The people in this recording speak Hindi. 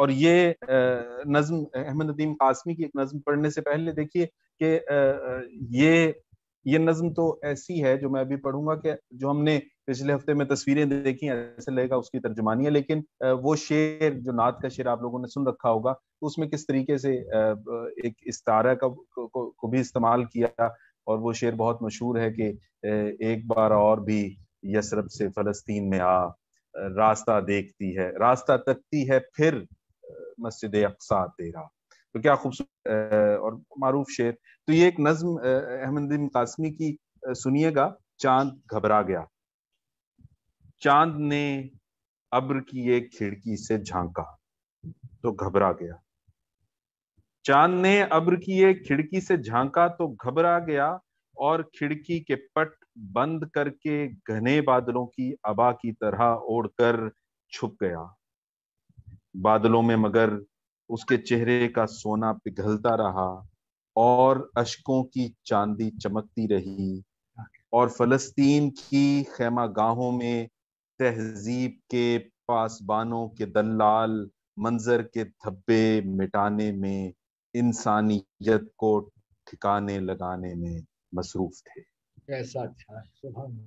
और ये नज्म अहमद नदीम कासमी की एक नज्म पढ़ने से पहले देखिए कि ये ये नज्म तो ऐसी है जो मैं अभी पढ़ूंगा कि जो हमने पिछले हफ्ते में तस्वीरें देखी ऐसे लगेगा उसकी तर्जुमानी है लेकिन वो शेर जो नात का शेर आप लोगों ने सुन रखा होगा तो उसमें किस तरीके से एक इस्तारा का को, को भी इस्तेमाल किया और वो शेर बहुत मशहूर है कि एक बार और भी यसरब से फलस्तीन में आ रास्ता देखती है रास्ता तकती है फिर मस्जिद अकसा तेरा तो क्या खूबसूरत और मरूफ शेर तो ये एक नज्म अहमद कासमी की सुनिएगा चांद घबरा गया चांद ने अब्र की एक खिड़की से झांका तो घबरा गया चांद ने अब्र की एक खिड़की से झांका तो घबरा गया और खिड़की के पट बंद करके घने बादलों की अबा की तरह ओढ़कर छुप गया बादलों में मगर उसके चेहरे का सोना पिघलता रहा और अशकों की चांदी चमकती रही और फलस्तीन की खेमा गाहों में तहजीब के पासबानों के दलाल मंजर के धब्बे मिटाने में इंसानियत को ठिकाने लगाने में मसरूफ थे कैसा अच्छा